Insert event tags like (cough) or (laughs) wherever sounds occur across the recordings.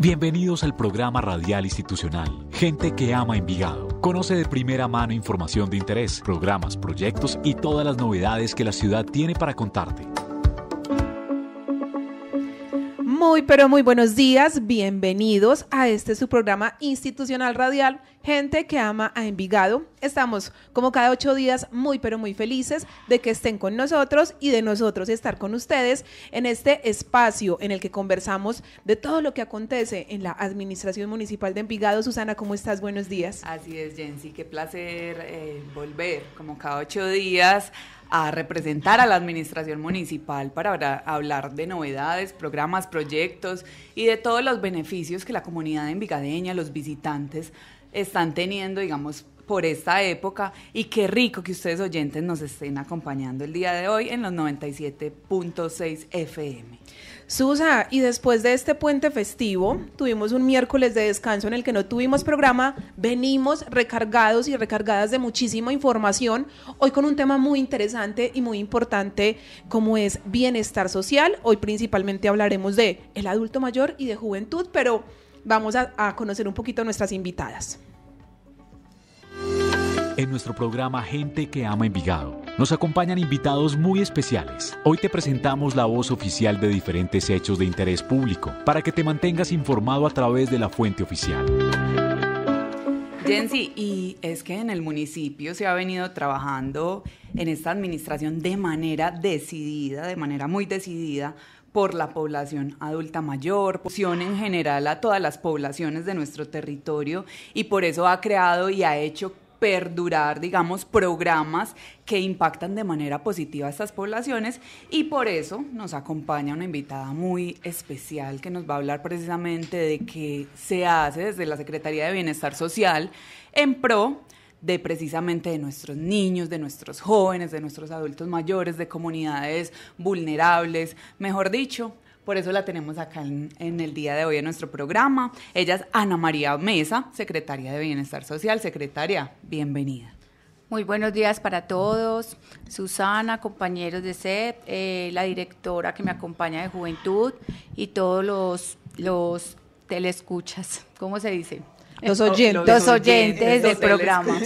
Bienvenidos al programa radial institucional Gente que ama Envigado. Conoce de primera mano información de interés, programas, proyectos y todas las novedades que la ciudad tiene para contarte. Muy, pero muy buenos días. Bienvenidos a este su programa institucional radial, Gente que ama a Envigado. Estamos como cada ocho días muy, pero muy felices de que estén con nosotros y de nosotros estar con ustedes en este espacio en el que conversamos de todo lo que acontece en la Administración Municipal de Envigado. Susana, ¿cómo estás? Buenos días. Así es, Jensi. Qué placer eh, volver como cada ocho días a representar a la administración municipal para hablar de novedades, programas, proyectos y de todos los beneficios que la comunidad envigadeña, los visitantes, están teniendo, digamos, por esta época y qué rico que ustedes oyentes nos estén acompañando el día de hoy en los 97.6 FM. Susa, y después de este puente festivo, tuvimos un miércoles de descanso en el que no tuvimos programa, venimos recargados y recargadas de muchísima información, hoy con un tema muy interesante y muy importante como es bienestar social. Hoy principalmente hablaremos de el adulto mayor y de juventud, pero vamos a, conocer un poquito a nuestras invitadas en nuestro programa Gente que ama Envigado. Nos acompañan invitados muy especiales. Hoy te presentamos la voz oficial de diferentes hechos de interés público para que te mantengas informado a través de la fuente oficial. Jensi, y es que en el municipio se ha venido trabajando en esta administración de manera decidida, de manera muy decidida, por la población adulta mayor, población en general a todas las poblaciones de nuestro territorio y por eso ha creado y ha hecho perdurar, digamos, programas que impactan de manera positiva a estas poblaciones y por eso nos acompaña una invitada muy especial que nos va a hablar precisamente de qué se hace desde la Secretaría de Bienestar Social en pro de precisamente de nuestros niños, de nuestros jóvenes, de nuestros adultos mayores, de comunidades vulnerables, mejor dicho, por eso la tenemos acá en, el día de hoy en nuestro programa. Ella es Ana María Mesa, secretaria de Bienestar Social. Secretaria, bienvenida. Muy buenos días para todos. Susana, compañeros de SED, eh, la directora que me acompaña de Juventud y todos los, los telescuchas. ¿Cómo se dice? Los oyentes, los oyentes del programa.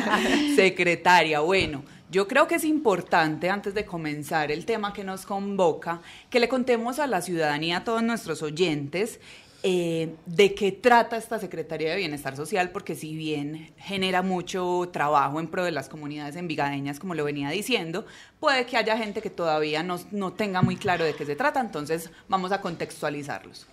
(laughs) Secretaria, bueno yo creo que es importante, antes de comenzar el tema que nos convoca, que le contemos a la ciudadanía, a todos nuestros oyentes, eh, de qué trata esta Secretaría de Bienestar Social, porque si bien genera mucho trabajo en pro de las comunidades envigadeñas, como lo venía diciendo, puede que haya gente que todavía no, no tenga muy claro de qué se trata, entonces vamos a contextualizarlos.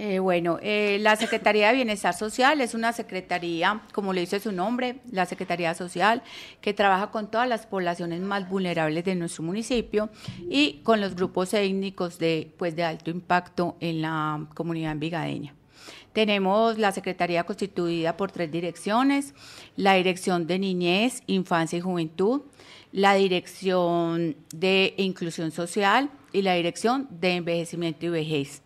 Eh, bueno, eh, la Secretaría de Bienestar Social es una secretaría, como le dice su nombre, la Secretaría Social, que trabaja con todas las poblaciones más vulnerables de nuestro municipio y con los grupos étnicos de, pues, de alto impacto en la comunidad envigadeña. Tenemos la Secretaría constituida por tres direcciones, la Dirección de Niñez, Infancia y Juventud, la Dirección de Inclusión Social y la Dirección de Envejecimiento y Vejez.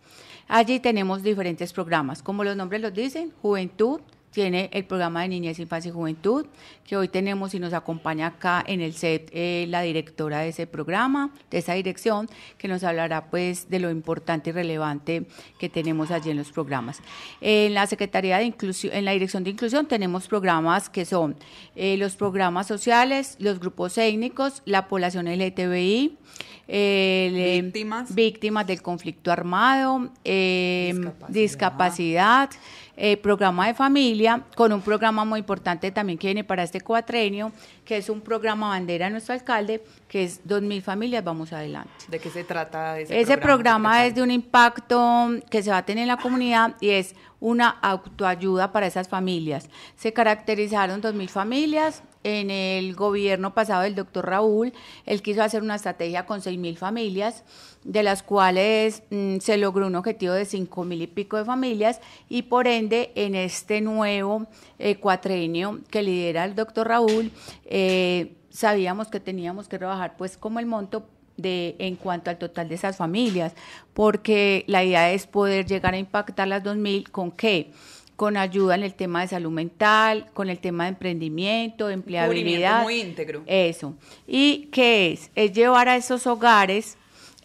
Allí tenemos diferentes programas, como los nombres los dicen, Juventud, tiene el programa de Niñez, Infancia y Juventud, que hoy tenemos y nos acompaña acá en el set eh, la directora de ese programa, de esa dirección, que nos hablará pues de lo importante y relevante que tenemos allí en los programas. En la Secretaría de Inclusión, en la Dirección de Inclusión tenemos programas que son eh, los programas sociales, los grupos étnicos, la población LTBI, eh, víctimas. del conflicto armado, discapacidad eh, programa de familia, con un programa muy importante también que viene para este cuatrenio, que es un programa bandera de nuestro alcalde, que es 2.000 familias, vamos adelante. ¿De qué se trata ese, ese programa? programa es de un impacto que se va a tener en la comunidad y es una autoayuda para esas familias. Se caracterizaron 2.000 familias, en el gobierno pasado del doctor Raúl, él quiso hacer una estrategia con mil familias, de las cuales mm, se logró un objetivo de mil y pico de familias, y por ende en este nuevo eh, que lidera el doctor Raúl, eh, sabíamos que teníamos que rebajar pues como el monto de, en cuanto al total de esas familias, porque la idea es poder llegar a impactar las mil con qué con ayuda en el tema de salud mental, con el tema de emprendimiento, empleabilidad. muy íntegro. Eso. ¿Y qué es? Es llevar a esos hogares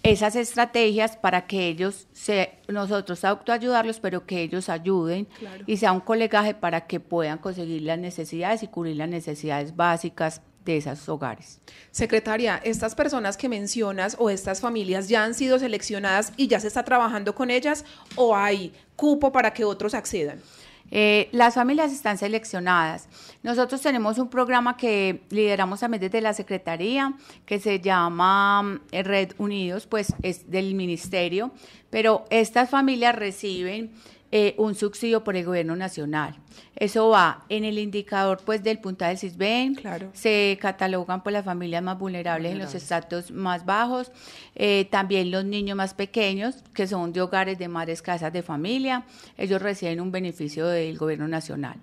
esas estrategias para que ellos, se, nosotros autoayudarlos, pero que ellos ayuden y sea un colegaje para que puedan conseguir las necesidades y cubrir las necesidades básicas de esos hogares. Secretaria, estas personas que mencionas o estas familias ya han sido seleccionadas y ya se está trabajando con ellas o hay cupo para que otros accedan? Eh, las familias están seleccionadas. Nosotros tenemos un programa que lideramos también desde la Secretaría, que se llama mm, Red Unidos, pues es del Ministerio, pero estas familias reciben eh, un subsidio por el gobierno nacional. Eso va en el indicador pues del puntaje del CISBEN, se catalogan por pues, las familias más vulnerables en los estratos más bajos, eh, también los niños más pequeños que son de hogares de madres casas de familia, ellos reciben un beneficio del gobierno nacional.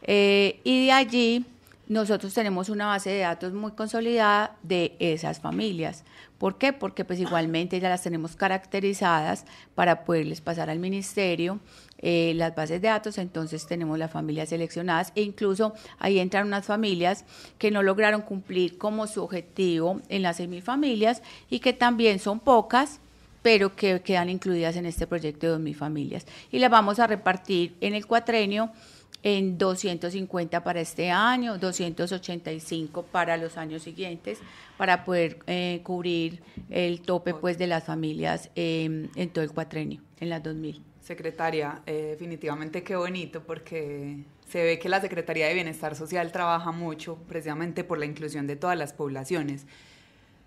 Eh, y de allí nosotros tenemos una base de datos muy consolidada de esas familias. ¿Por qué? Porque pues igualmente ya las tenemos caracterizadas para poderles pasar al ministerio eh, las bases de datos, entonces tenemos las familias seleccionadas e incluso ahí entran unas familias que no lograron cumplir como su objetivo en las mil familias y que también son pocas pero que quedan incluidas en este proyecto de 2.000 familias. Y las vamos a repartir en el cuatrenio en 250 para este año, 285 para los años siguientes, para poder eh, cubrir el tope pues de las familias em, en todo el cuatrenio, en las 2000. Secretaria, eh, definitivamente qué bonito porque se ve que la Secretaría de Bienestar Social trabaja mucho precisamente por la inclusión de todas las poblaciones.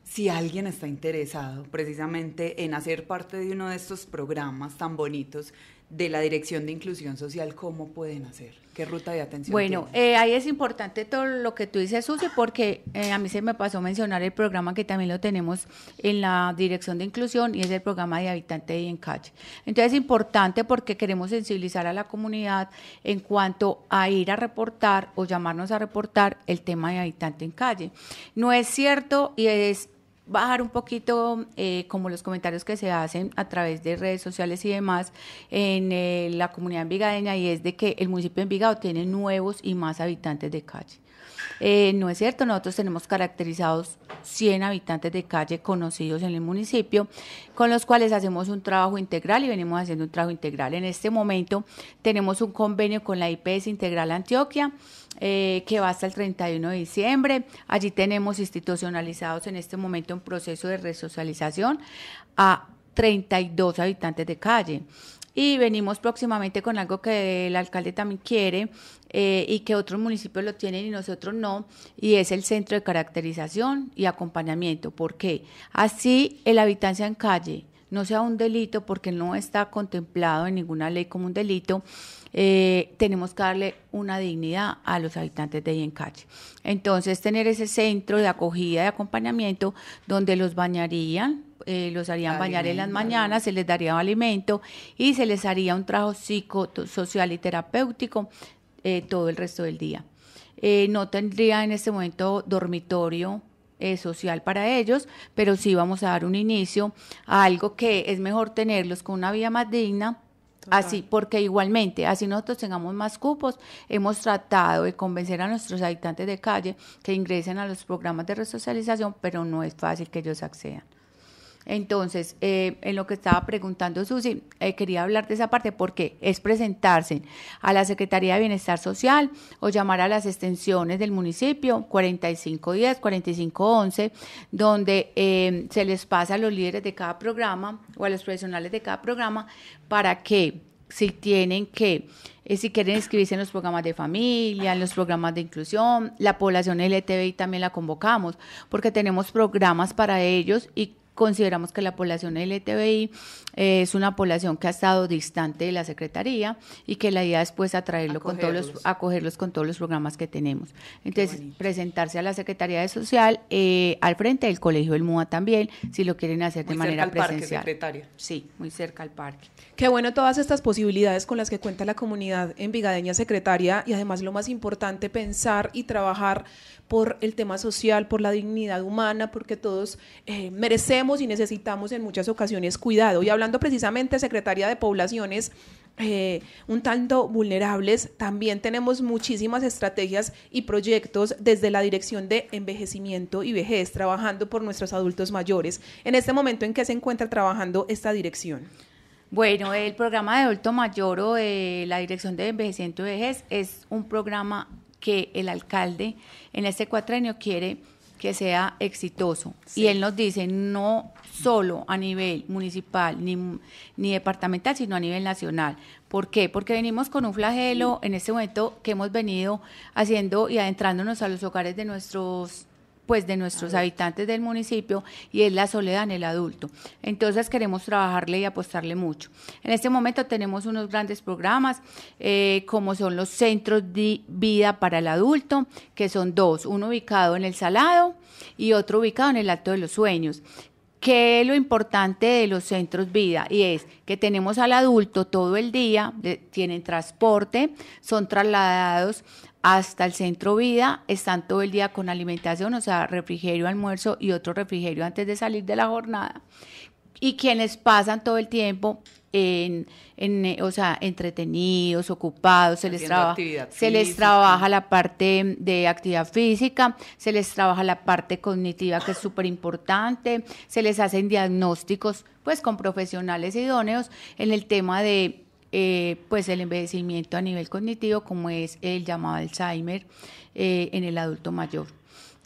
Si alguien está interesado precisamente en hacer parte de uno de estos programas tan bonitos de la Dirección de Inclusión Social, ¿cómo pueden hacer? ¿Qué ruta de atención? Bueno, eh, ahí es importante todo lo que tú dices, Susi, porque eh, a mí se me pasó mencionar el programa que también lo tenemos en la Dirección de Inclusión y es el programa de Habitante en Calle. Entonces es importante porque queremos sensibilizar a la comunidad en cuanto a ir a reportar o llamarnos a reportar el tema de Habitante en Calle. No es cierto y es bajar un poquito eh, como los comentarios que se hacen a través de redes sociales y demás en eh, la comunidad envigadeña y es de que el municipio de Envigado tiene nuevos y más habitantes de calle. Eh, no es cierto, nosotros tenemos caracterizados 100 habitantes de calle conocidos en el municipio, con los cuales hacemos un trabajo integral y venimos haciendo un trabajo integral. En este momento tenemos un convenio con la IPS Integral Antioquia. Eh, que va hasta el 31 de diciembre. Allí tenemos institucionalizados en este momento un proceso de resocialización a 32 habitantes de calle. Y venimos próximamente con algo que el alcalde también quiere eh, y que otros municipios lo tienen y nosotros no, y es el centro de caracterización y acompañamiento. porque Así el habitancia en calle no sea un delito porque no está contemplado en ninguna ley como un delito, eh, tenemos que darle una dignidad a los habitantes de en calle Entonces, tener ese centro de acogida, y acompañamiento, donde los bañarían, eh, los harían bañar en las mañanas, se les daría alimento y se les haría un trabajo psicosocial y terapéutico eh, todo el resto del día. Eh, no tendría en este momento dormitorio social para ellos, pero sí vamos a dar un inicio a algo que es mejor tenerlos con una vida más digna, Así, porque igualmente, así nosotros tengamos más cupos, hemos tratado de convencer a nuestros habitantes de calle que ingresen a los programas de resocialización, pero no es fácil que ellos accedan. Entonces, eh, en lo que estaba preguntando Susi, eh, quería hablar de esa parte porque es presentarse a la Secretaría de Bienestar Social o llamar a las extensiones del municipio 4510, 4511, donde eh, se les pasa a los líderes de cada programa o a los profesionales de cada programa para que si tienen que, eh, si quieren inscribirse en los programas de familia, en los programas de inclusión, la población LTBI también la convocamos, porque tenemos programas para ellos y consideramos que la población LTBI eh, es una población que ha estado distante de la Secretaría y que la idea es pues atraerlo acogerlos. con todos los, acogerlos con todos los programas que tenemos. Entonces, presentarse a la Secretaría de Social, eh, al frente del Colegio del MUA también, si lo quieren hacer de manera presencial. secretaria. Sí, muy cerca al parque. Qué bueno todas estas posibilidades con las que cuenta la comunidad en Vigadeña Secretaria y además lo más importante, pensar y trabajar por el tema social, por la dignidad humana, porque todos eh, merecemos y necesitamos en muchas ocasiones cuidado. Y hablando precisamente, secretaria de Poblaciones, eh, un tanto vulnerables, también tenemos muchísimas estrategias y proyectos desde la Dirección de Envejecimiento y Vejez, trabajando por nuestros adultos mayores. En este momento, ¿en que se encuentra trabajando esta dirección? Bueno, el programa de adulto mayor o eh, la Dirección de Envejecimiento y Vejez es un programa que el alcalde en este cuatrenio quiere que sea exitoso. Y él nos dice, no solo a nivel municipal ni, ni departamental, sino a nivel nacional. ¿Por qué? Porque venimos con un flagelo en este momento que hemos venido haciendo y adentrándonos a los hogares de nuestros pues de nuestros habitantes del municipio y es la soledad en el adulto. Entonces queremos trabajarle y apostarle mucho. En este momento tenemos unos grandes programas eh, como son los centros de vida para el adulto, que son dos, uno ubicado en el Salado y otro ubicado en el Alto de los Sueños. ¿Qué es lo importante de los centros vida? Y es que tenemos al adulto todo el día, tienen transporte, son trasladados hasta el centro vida, están todo el día con alimentación, o sea, refrigerio, almuerzo y otro refrigerio antes de salir de la jornada. Y quienes pasan todo el tiempo en, o sea, entretenidos, ocupados, se les, se les trabaja la parte de actividad física, se les trabaja la parte cognitiva que es súper importante, se les hacen diagnósticos pues con profesionales idóneos en el tema de eh, pues el envejecimiento a nivel cognitivo, como es el llamado Alzheimer eh, en el adulto mayor.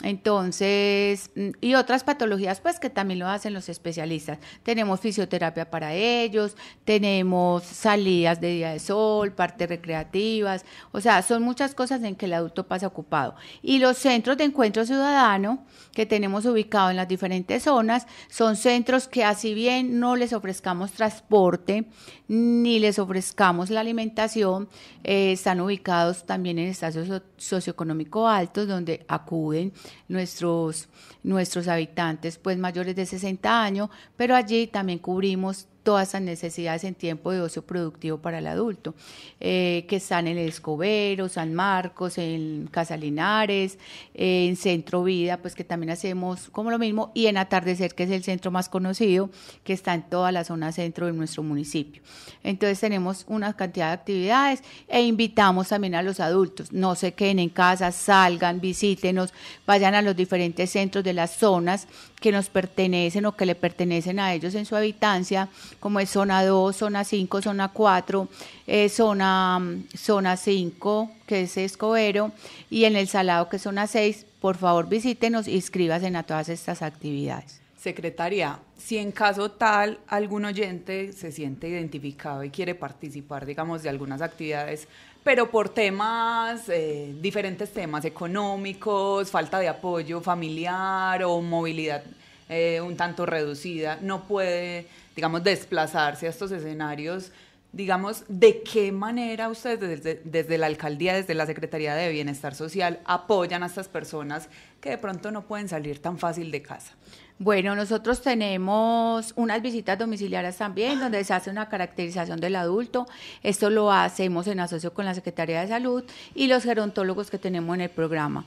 Entonces, mm, y otras patologías, pues que también lo hacen los especialistas. Tenemos fisioterapia para ellos, tenemos salidas de día de sol, partes recreativas, o sea, son muchas cosas en que el adulto pasa ocupado. Y los centros de encuentro ciudadano que tenemos ubicados en las diferentes zonas son centros que, así bien no les ofrezcamos transporte ni les ofrezcamos la alimentación, eh, están ubicados también en estados socioeconómicos altos donde acuden nuestros, nuestros habitantes pues mayores de 60 años, pero allí también cubrimos todas esas necesidades en tiempo de ocio productivo para el adulto, eh, que están en el Escobero, San Marcos, en Casalinares, eh, en Centro Vida, pues que también hacemos como lo mismo, y en Atardecer, que es el centro más conocido, que está en toda la zona centro de nuestro municipio. Entonces tenemos una cantidad de actividades e invitamos también a los adultos, no se queden en casa, salgan, visítenos, vayan a los diferentes centros de las zonas que nos pertenecen o que le pertenecen a ellos en su habitancia como es zona 2, zona 5, zona 4, eh, zona, mm, zona 5, que es Escobero, y en el Salado, que es zona 6. Por favor, visítenos y inscríbase a todas estas actividades. Secretaria, si en caso tal algún oyente se siente identificado y quiere participar, digamos, de algunas actividades, pero por temas, eh, diferentes temas económicos, falta de apoyo familiar o movilidad eh, un tanto reducida, no puede digamos, desplazarse a estos escenarios, digamos, de qué manera ustedes desde, la alcaldía, desde la Secretaría de Bienestar Social, apoyan a estas personas que de pronto no pueden salir tan fácil de casa. Bueno, nosotros tenemos unas visitas domiciliarias también, donde se hace una caracterización del adulto. Esto lo hacemos en asocio con la Secretaría de Salud y los gerontólogos que tenemos en el programa.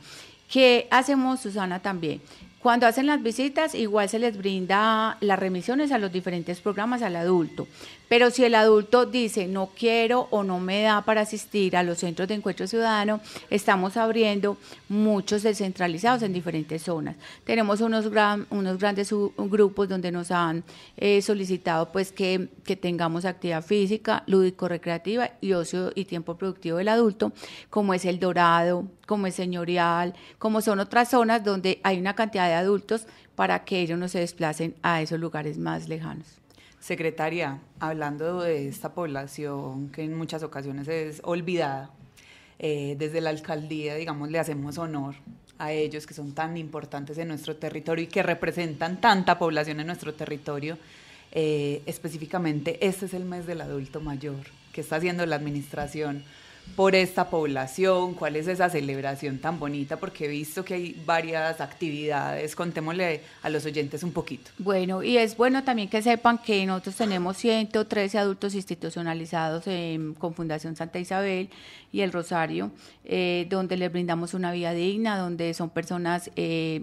¿Qué hacemos, Susana, también? Cuando hacen las visitas, igual se les brinda las remisiones a los diferentes programas al adulto, pero si el adulto dice no quiero o no me da para asistir a los centros de encuentro ciudadano, estamos abriendo muchos descentralizados en diferentes zonas. Tenemos unos, grandes grupos donde nos han eh, solicitado pues que, que tengamos actividad física, lúdico-recreativa y ocio y tiempo productivo del adulto, como es El Dorado, como es Señorial, como son otras zonas donde hay una cantidad de adultos para que ellos no se desplacen a esos lugares más lejanos. Secretaria, hablando de esta población que en muchas ocasiones es olvidada, eh, desde la alcaldía, digamos, le hacemos honor a ellos que son tan importantes en nuestro territorio y que representan tanta población en nuestro territorio. Eh, específicamente, este es el mes del adulto mayor que está haciendo la administración por esta población, cuál es esa celebración tan bonita, porque he visto que hay varias actividades. Contémosle a los oyentes un poquito. Bueno, y es bueno también que sepan que nosotros tenemos 113 adultos institucionalizados en, con Fundación Santa Isabel y el Rosario, eh, donde les brindamos una vida digna, donde son personas... Eh,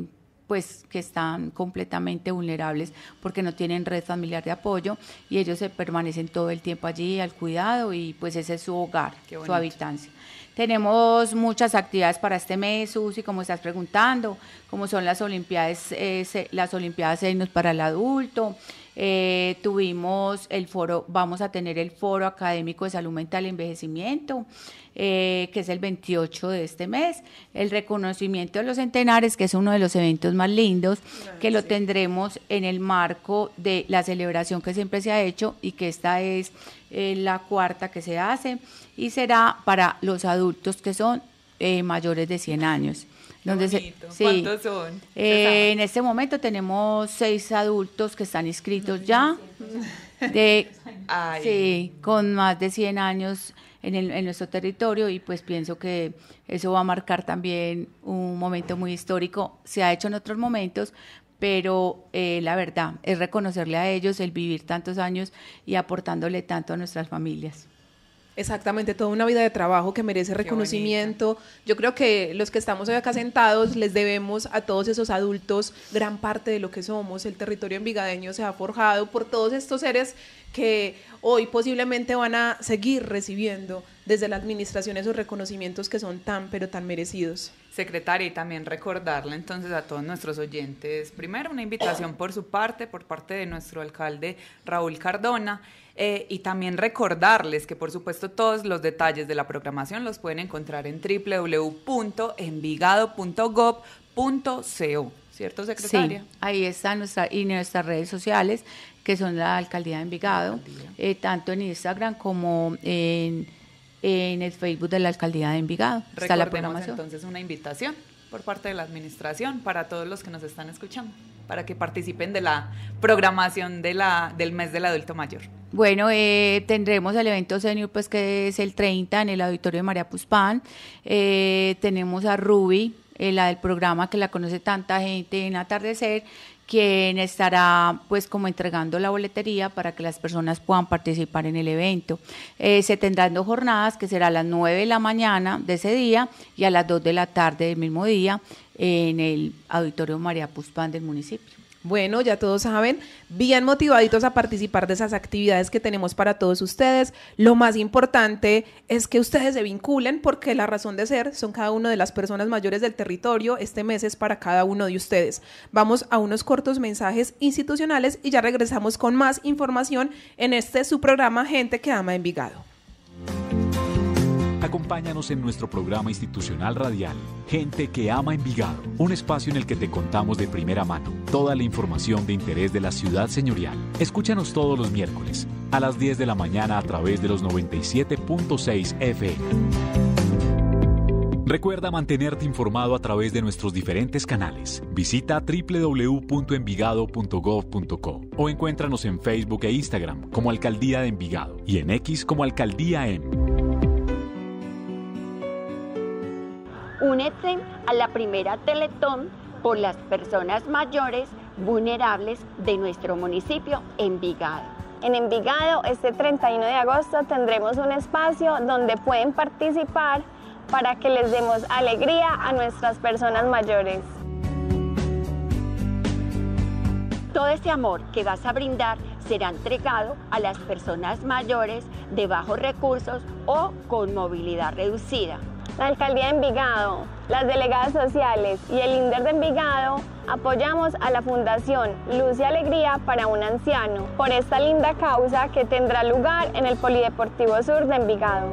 pues que están completamente vulnerables porque no tienen red familiar de apoyo y ellos se permanecen todo el tiempo allí al cuidado y pues ese es su hogar, su habitancia. Tenemos muchas actividades para este mes, Susi, como estás preguntando, como son las Olimpiadas, eh, las Olimpiadas para el adulto, eh, tuvimos el foro, vamos a tener el foro académico de salud mental y envejecimiento, eh, que es el 28 de este mes, el reconocimiento de los centenares, que es uno de los eventos más lindos, que lo tendremos en el marco de la celebración que siempre se ha hecho y que esta es eh, la cuarta que se hace y será para los adultos que son mayores de 100 años. Donde se, ¿Cuántos son? Eh, en este momento tenemos seis adultos que están inscritos ya, (laughs) sí, con más de 100 años en, el, en, nuestro territorio y pues pienso que eso va a marcar también un momento muy histórico. Se ha hecho en otros momentos, pero eh, la verdad es reconocerle a ellos el vivir tantos años y aportándole tanto a nuestras familias. Exactamente, toda una vida de trabajo que merece reconocimiento. Yo creo que los que estamos hoy acá sentados les debemos a todos esos adultos gran parte de lo que somos. El territorio envigadeño se ha forjado por todos estos seres que hoy posiblemente van a seguir recibiendo desde la administración esos reconocimientos que son tan, pero tan merecidos. Secretaria, y también recordarle entonces a todos nuestros oyentes, primero una invitación por su parte, por parte de nuestro alcalde Raúl Cardona. Eh, y también recordarles que por supuesto todos los detalles de la programación los pueden encontrar en www.envigado.gov.co. ¿Cierto, secretaria? ahí está, nuestra, y nuestras redes sociales, que son la Alcaldía de Envigado, eh, tanto en Instagram como en, el Facebook de la Alcaldía de Envigado. está la programación. entonces una invitación por parte de la administración para todos los que nos están escuchando para que participen de la programación del mes del adulto mayor. Bueno, eh, tendremos el evento senior, pues que es el 30 en el auditorio de María Puspán. Eh, tenemos a Ruby, eh, la del programa que la conoce tanta gente en atardecer quien estará pues como entregando la boletería para que las personas puedan participar en el evento. Eh, se tendrán dos jornadas que será a las 9 de la mañana de ese día y a las 2 de la tarde del mismo día en el Auditorio María Puzpán del municipio. Bueno, ya todos saben, bien motivaditos a participar de esas actividades que tenemos para todos ustedes. Lo más importante es que ustedes se vinculen porque la razón de ser son cada una de las personas mayores del territorio. Este mes es para cada uno de ustedes. Vamos a unos cortos mensajes institucionales y ya regresamos con más información en este su programa Gente que ama Envigado. Acompáñanos en nuestro programa institucional radial, Gente que ama Envigado, un espacio en el que te contamos de primera mano toda la información de interés de la ciudad señorial. Escúchanos todos los miércoles a las 10 de la mañana a través de los 97.6 FM. Recuerda mantenerte informado a través de nuestros diferentes canales. Visita www.envigado.gov.co o encuéntranos en Facebook e Instagram como Alcaldía de Envigado y en X como Alcaldía M. únete a la primera Teletón por las personas mayores vulnerables de nuestro municipio, Envigado. En Envigado, este 31 de agosto tendremos un espacio donde pueden participar para que les demos alegría a nuestras personas mayores. Todo ese amor que vas a brindar será entregado a las personas mayores de bajos recursos o con movilidad reducida. La Alcaldía de Envigado, las delegadas sociales y el INDER de Envigado apoyamos a la Fundación Luz y Alegría para un Anciano por esta linda causa que tendrá lugar en el Polideportivo Sur de Envigado.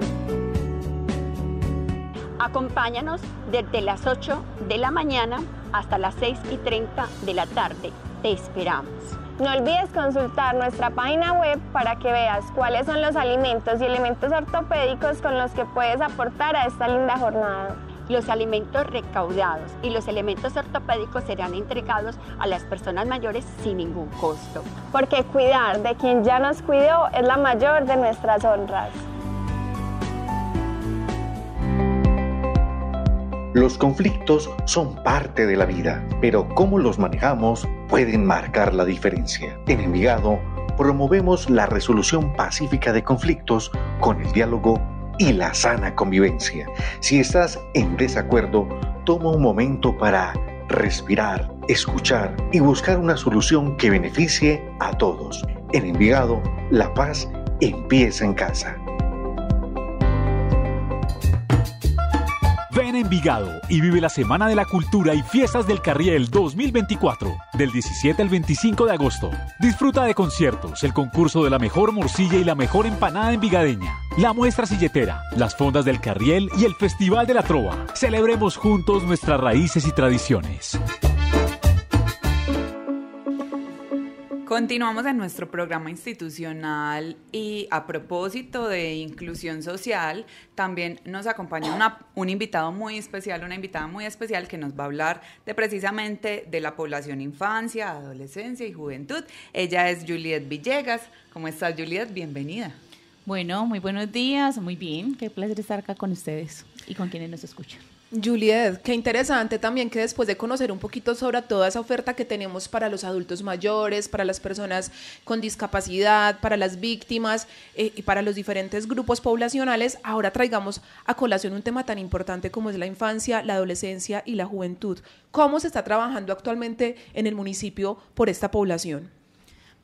Acompáñanos desde las 8 de la mañana hasta las 6 y 30 de la tarde. Te esperamos. No olvides consultar nuestra página web para que veas cuáles son los alimentos y elementos ortopédicos con los que puedes aportar a esta linda jornada. Los alimentos recaudados y los elementos ortopédicos serán entregados a las personas mayores sin ningún costo. Porque cuidar de quien ya nos cuidó es la mayor de nuestras honras. Los conflictos son parte de la vida, pero cómo los manejamos pueden marcar la diferencia. En Envigado, promovemos la resolución pacífica de conflictos con el diálogo y la sana convivencia. Si estás en desacuerdo, toma un momento para respirar, escuchar y buscar una solución que beneficie a todos. En Envigado, la paz empieza en casa. en Envigado y vive la Semana de la Cultura y Fiestas del Carriel 2024, del 17 al 25 de agosto. Disfruta de conciertos, el concurso de la mejor morcilla y la mejor empanada en envigadeña, la muestra silletera, las fondas del Carriel y el Festival de la Trova. Celebremos juntos nuestras raíces y tradiciones. Continuamos en nuestro programa institucional y a propósito de inclusión social, también nos acompaña una, un invitado muy especial, una invitada muy especial que nos va a hablar de precisamente de la población infancia, adolescencia y juventud. Ella es Juliet Villegas. ¿Cómo estás Juliet? Bienvenida. Bueno, muy buenos días, muy bien, qué placer estar acá con ustedes y con quienes nos escuchan. Juliet, qué interesante también que después de conocer un poquito sobre toda esa oferta que tenemos para los adultos mayores, para las personas con discapacidad, para las víctimas eh, y para los diferentes grupos poblacionales, ahora traigamos a colación un tema tan importante como es la infancia, la adolescencia y la juventud. ¿Cómo se está trabajando actualmente en el municipio por esta población?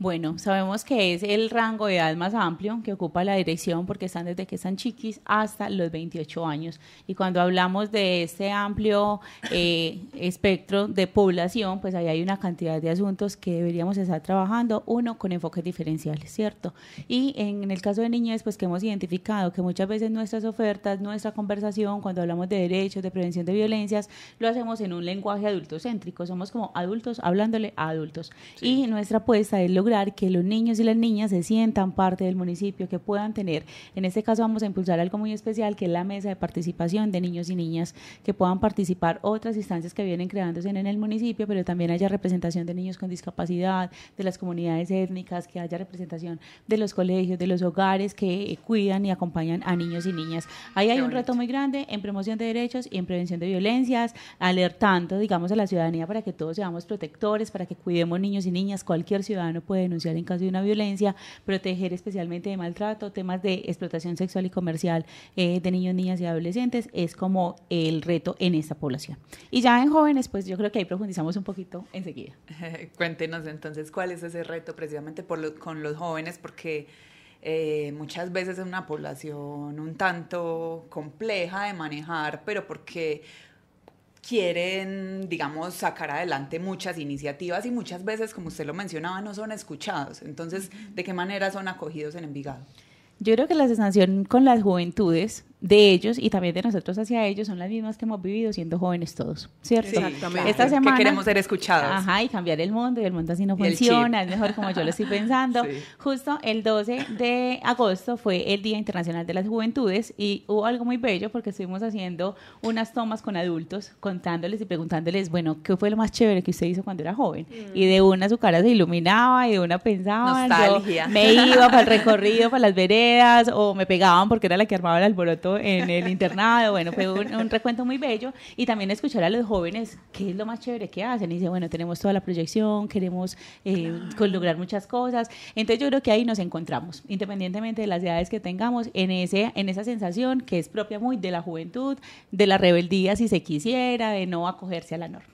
Bueno, sabemos que es el rango de edad más amplio que ocupa la dirección porque están desde que están chiquis hasta los 28 años. Y cuando hablamos de este amplio eh, (laughs) espectro de población, pues ahí hay una cantidad de asuntos que deberíamos estar trabajando, uno con enfoques diferenciales, ¿cierto? Y en el caso de niñez, pues que hemos identificado que muchas veces nuestras ofertas, nuestra conversación, cuando hablamos de derechos, de prevención de violencias, lo hacemos en un lenguaje adultocéntrico. Somos como adultos hablándole a adultos. Y nuestra apuesta es lograr que los niños y las niñas se sientan parte del municipio, que puedan tener, en este caso vamos a impulsar algo muy especial, que es la mesa de participación de niños y niñas, que puedan participar otras instancias que vienen creándose en el municipio, pero también haya representación de niños con discapacidad, de las comunidades étnicas, que haya representación de los colegios, de los hogares que cuidan y acompañan a niños y niñas. Ahí hay un reto muy grande en promoción de derechos y en prevención de violencias, alertando, digamos, a la ciudadanía para que todos seamos protectores, para que cuidemos niños y niñas, cualquier ciudadano puede denunciar en caso de una violencia, proteger especialmente de maltrato, temas de explotación sexual y comercial eh, de niños, niñas y adolescentes, es como el reto en esta población. Y ya en jóvenes, pues yo creo que ahí profundizamos un poquito enseguida. (laughs) Cuéntenos entonces cuál es ese reto precisamente por con los jóvenes, porque... Eh, muchas veces es una población un tanto compleja de manejar, pero porque quieren, digamos, sacar adelante muchas iniciativas y muchas veces, como usted lo mencionaba, no son escuchados. Entonces, ¿de qué manera son acogidos en Envigado? Yo creo que la sensación con las juventudes de ellos y también de nosotros hacia ellos son las mismas que hemos vivido siendo jóvenes todos, ¿cierto? exactamente. Esta semana, que queremos ser escuchados. Ajá, y cambiar el mundo, y el mundo así no funciona, es mejor como yo lo estoy pensando. (laughs) Justo el 12 de agosto fue el Día Internacional de las Juventudes y hubo algo muy bello porque estuvimos haciendo unas tomas con adultos, contándoles y preguntándoles, bueno, ¿qué fue lo más chévere que usted hizo cuando era joven? Mm. Y de una su cara se iluminaba y de una pensaba, Nostalgia. me iba para el recorrido, (laughs) para las veredas, o me pegaban porque era la que armaba el alboroto en el internado, bueno, fue un, recuento muy bello y también escuchar a los jóvenes qué es lo más chévere que hacen. Y dice, bueno, tenemos toda la proyección, queremos eh, lograr muchas cosas. Entonces yo creo que ahí nos encontramos, independientemente de las edades que tengamos, en, ese, en esa sensación que es propia muy de la juventud, de la rebeldía si se quisiera, de no acogerse a la norma.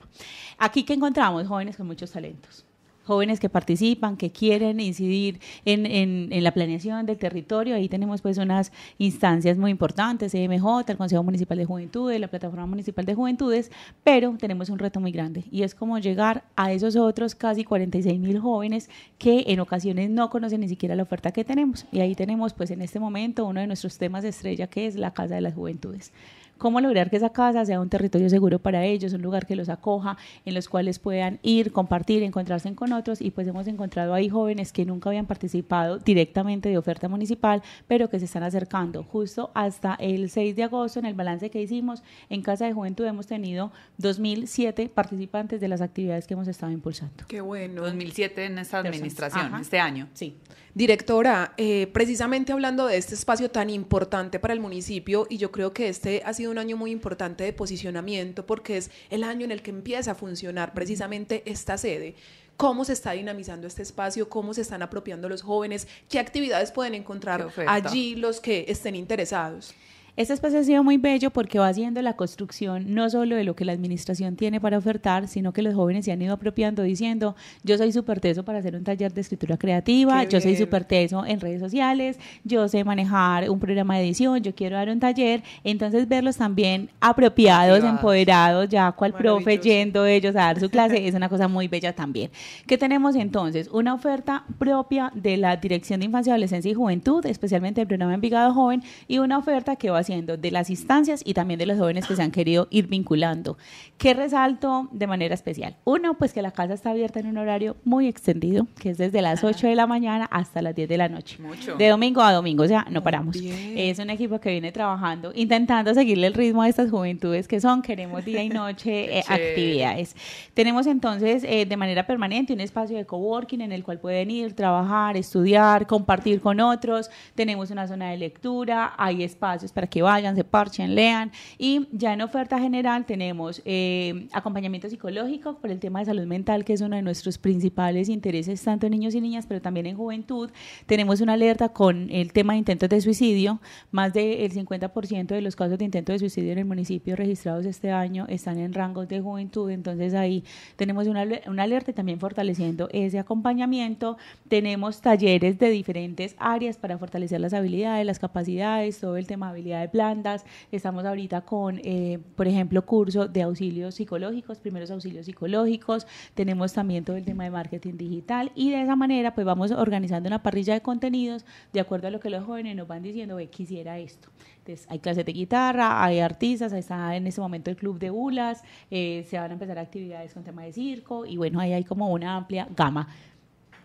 Aquí que encontramos jóvenes con muchos talentos jóvenes que participan, que quieren incidir en, la planeación del territorio. Ahí tenemos pues unas instancias muy importantes, CMJ, e el Consejo Municipal de Juventudes, la Plataforma Municipal de Juventudes, pero tenemos un reto muy grande y es como llegar a esos otros casi 46 mil jóvenes que en ocasiones no conocen ni siquiera la oferta que tenemos. Y ahí tenemos pues en este momento uno de nuestros temas estrella que es la Casa de las Juventudes cómo lograr que esa casa sea un territorio seguro para ellos, un lugar que los acoja, en los cuales puedan ir, compartir, encontrarse con otros y pues hemos encontrado ahí jóvenes que nunca habían participado directamente de oferta municipal, pero que se están acercando. Justo hasta el 6 de agosto, en el balance que hicimos en Casa de Juventud, hemos tenido 2007 participantes de las actividades que hemos estado impulsando. Qué bueno. 2007 en esta administración, este año. Sí. Directora, eh, precisamente hablando de este espacio tan importante para el municipio y yo creo que este ha sido un año muy importante de posicionamiento porque es el año en el que empieza a funcionar precisamente esta sede cómo se está dinamizando este espacio, cómo se están apropiando los jóvenes, qué actividades pueden encontrar allí los que estén interesados. Este espacio ha sido muy bello porque va haciendo la construcción no solo de lo que la administración tiene para ofertar, sino que los jóvenes se han ido apropiando diciendo, yo soy súper teso para hacer un taller de escritura creativa, yo soy súper teso en redes sociales, yo sé manejar un programa de edición, yo quiero dar un taller. Entonces verlos también apropiados, empoderados, ya cual profe yendo ellos a dar su clase, (laughs) es una cosa muy bella también. ¿Qué tenemos entonces? Una oferta propia de la Dirección de Infancia, Adolescencia y Juventud, especialmente el programa Envigado Joven, y una oferta que va haciendo, de las instancias y también de los jóvenes que se han querido ir vinculando. ¿Qué resalto de manera especial? Uno, pues que la casa está abierta en un horario muy extendido, que es desde las 8 de la mañana hasta las 10 de la noche. De domingo a domingo, o sea, no paramos. Es un equipo que viene trabajando, intentando seguirle el ritmo a estas juventudes que son, queremos día y (laughs) noche eh, actividades. Tenemos entonces eh, de manera permanente un espacio de coworking en el cual pueden ir, trabajar, estudiar, compartir con otros. Tenemos una zona de lectura, hay espacios para que vayan, se parchen, lean. Y ya en oferta general tenemos eh, acompañamiento psicológico por el tema de salud mental, que es uno de nuestros principales intereses, tanto en niños y niñas, pero también en juventud. Tenemos una alerta con el tema de intentos de suicidio. Más del 50% de los casos de intentos de suicidio en el municipio registrados este año están en rangos de juventud. Entonces ahí tenemos una, una alerta y también fortaleciendo ese acompañamiento. Tenemos talleres de diferentes áreas para fortalecer las habilidades, las capacidades, todo el tema de de plantas. Estamos ahorita con, eh, por ejemplo, curso de auxilios psicológicos, primeros auxilios psicológicos. Tenemos también todo el tema de marketing digital y de esa manera pues vamos organizando una parrilla de contenidos de acuerdo a lo que los jóvenes nos van diciendo, ve, quisiera esto. Entonces hay clases de guitarra, hay artistas, está en ese momento el club de Ulas, eh, se van a empezar actividades con tema de circo y bueno, ahí hay como una amplia gama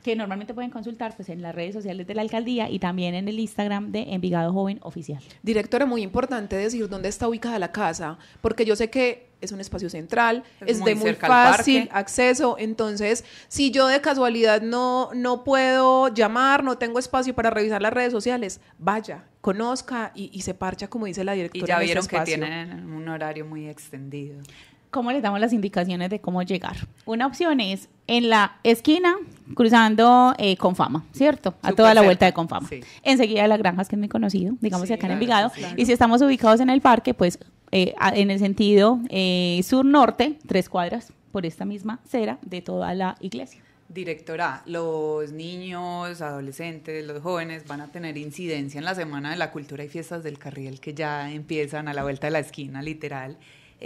que normalmente pueden consultar pues en las redes sociales de la alcaldía y también en el Instagram de Envigado Joven Oficial. Directora, muy importante decir dónde está ubicada la casa, porque yo sé que es un espacio central, es, de muy fácil acceso. Entonces, si yo de casualidad no, no puedo llamar, no tengo espacio para revisar las redes sociales, vaya, conozca y, se parcha, como dice la directora. Y ya vieron que tienen un horario muy extendido. ¿cómo les damos las indicaciones de cómo llegar? Una opción es en la esquina, cruzando eh, Confama, ¿cierto? A toda la vuelta de Confama. Enseguida las granjas, que es muy conocido, digamos acá en Envigado. Y si estamos ubicados en el parque, pues eh, en el sentido eh, sur-norte, tres cuadras por esta misma cera de toda la iglesia. Directora, los niños, adolescentes, los jóvenes van a tener incidencia en la Semana de la Cultura y Fiestas del Carril que ya empiezan a la vuelta de la esquina, literal.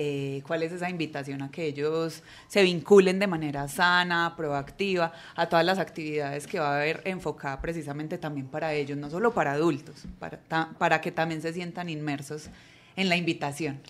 Eh, cuál es esa invitación a que ellos se vinculen de manera sana, proactiva, a todas las actividades que va a haber enfocada precisamente también para ellos, no solo para adultos, para, que también se sientan inmersos en la invitación.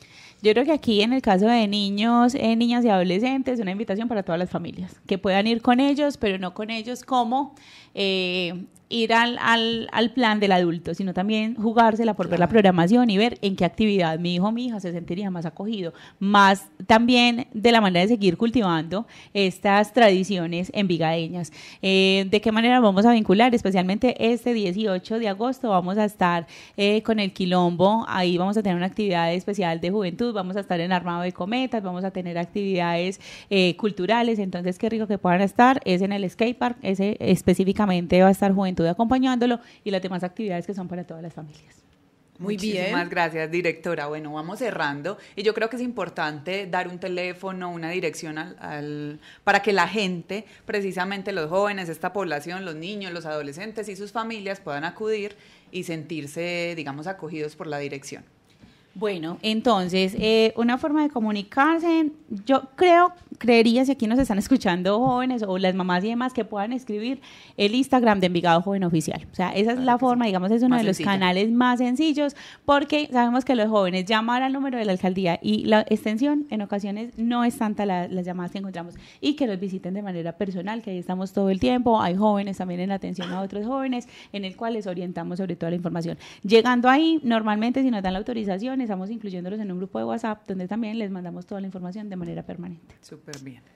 Yo creo que aquí en el caso de niños, eh, niñas y adolescentes, una invitación para todas las familias, que puedan ir con ellos, pero no con ellos como eh, ir al, al, al, plan del adulto, sino también jugársela por ver la programación y ver en qué actividad mi hijo o mi hija se sentiría más acogido, más también de la manera de seguir cultivando estas tradiciones envigadeñas. Eh, ¿De qué manera vamos a vincular? Especialmente este 18 de agosto vamos a estar eh, con el Quilombo, ahí vamos a tener una actividad especial de juventud, vamos a estar en Armado de Cometas, vamos a tener actividades eh, culturales, entonces qué rico que puedan estar, es en el skate park, ese específicamente va a estar juventud acompañándolo y las demás actividades que son para todas las familias. Muy Muchísimas bien. Muchísimas gracias, directora. Bueno, vamos cerrando. Y yo creo que es importante dar un teléfono, una dirección al, para que la gente, precisamente los jóvenes, esta población, los niños, los adolescentes y sus familias puedan acudir y sentirse, digamos, acogidos por la dirección. Bueno, entonces, eh, una forma de comunicarse, yo creo creería si aquí nos están escuchando jóvenes o las mamás y demás que puedan escribir el Instagram de Envigado Joven Oficial. O sea, esa es la forma, digamos, es uno de los canales más sencillos porque sabemos que los jóvenes llamar al número de la alcaldía y la extensión en ocasiones no es tanta las llamadas que encontramos y que los visiten de manera personal, que ahí estamos todo el tiempo. Hay jóvenes también en atención a otros jóvenes en el cual les orientamos sobre toda la información. Llegando ahí, normalmente si nos dan la autorización, estamos incluyéndolos en un grupo de WhatsApp donde también les mandamos toda la información de manera permanente.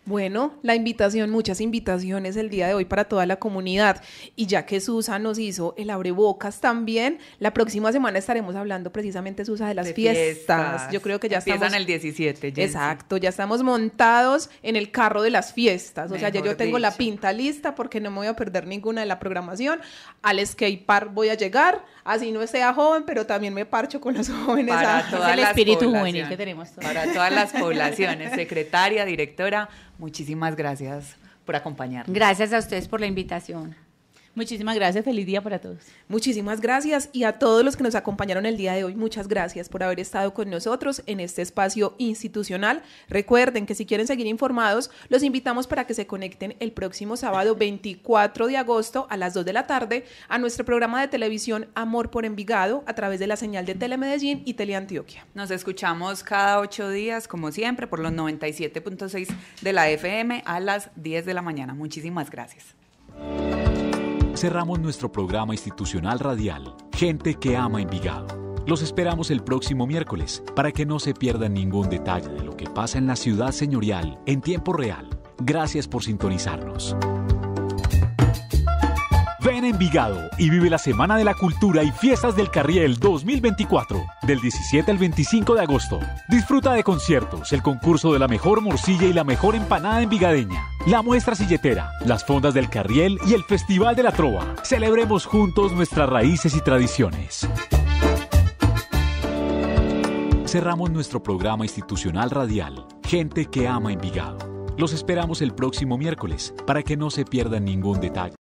Bueno, la invitación, muchas invitaciones el día de hoy para toda la comunidad. Y ya que Susa nos hizo el abrebocas también, la próxima semana estaremos hablando precisamente, Susa, de las fiestas. Yo creo que ya Empiezan el 17, Exacto, ya estamos montados en el carro de las fiestas. O sea, ya yo tengo la pinta lista porque no me voy a perder ninguna de la programación. Al skate voy a llegar, así no sea joven, pero también me parcho con los jóvenes. Para ah, todas las espíritu juvenil que tenemos. Para todas las (laughs) poblaciones, secretaria, directora Muchísimas gracias por acompañarnos. Gracias a ustedes por la invitación. Muchísimas gracias, feliz día para todos. Muchísimas gracias y a todos los que nos acompañaron el día de hoy, muchas gracias por haber estado con nosotros en este espacio institucional. Recuerden que si quieren seguir informados, los invitamos para que se conecten el próximo sábado 24 de agosto a las 2 de la tarde a nuestro programa de televisión Amor por Envigado a través de la señal de Telemedellín y Teleantioquia. Nos escuchamos cada ocho días, como siempre, por los 97.6 de la FM a las 10 de la mañana. Muchísimas gracias cerramos nuestro programa institucional radial, Gente que ama Envigado. Los esperamos el próximo miércoles para que no se pierda ningún detalle de lo que pasa en la ciudad señorial en tiempo real. Gracias por sintonizarnos. Envigado y vive la Semana de la Cultura y Fiestas del Carriel 2024, del 17 al 25 de agosto. Disfruta de conciertos, el concurso de la mejor morcilla y la mejor empanada envigadeña, la muestra silletera, las fondas del Carriel y el Festival de la Trova. Celebremos juntos nuestras raíces y tradiciones. Cerramos nuestro programa institucional radial, Gente que ama Envigado. Los esperamos el próximo miércoles para que no se pierdan ningún detalle.